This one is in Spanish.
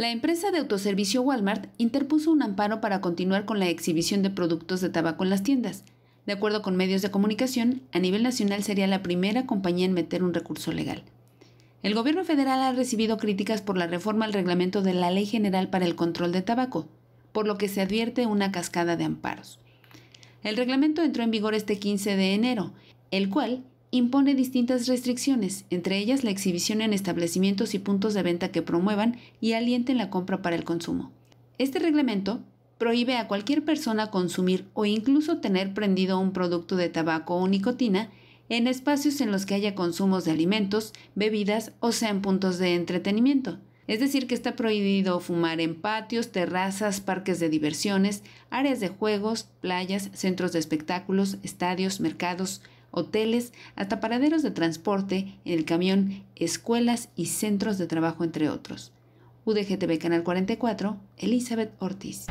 La empresa de autoservicio Walmart interpuso un amparo para continuar con la exhibición de productos de tabaco en las tiendas. De acuerdo con medios de comunicación, a nivel nacional sería la primera compañía en meter un recurso legal. El gobierno federal ha recibido críticas por la reforma al reglamento de la Ley General para el Control de Tabaco, por lo que se advierte una cascada de amparos. El reglamento entró en vigor este 15 de enero, el cual impone distintas restricciones, entre ellas la exhibición en establecimientos y puntos de venta que promuevan y alienten la compra para el consumo. Este reglamento prohíbe a cualquier persona consumir o incluso tener prendido un producto de tabaco o nicotina en espacios en los que haya consumos de alimentos, bebidas o sean puntos de entretenimiento. Es decir, que está prohibido fumar en patios, terrazas, parques de diversiones, áreas de juegos, playas, centros de espectáculos, estadios, mercados, hoteles, hasta paraderos de transporte, en el camión, escuelas y centros de trabajo, entre otros. UDGTV Canal 44, Elizabeth Ortiz.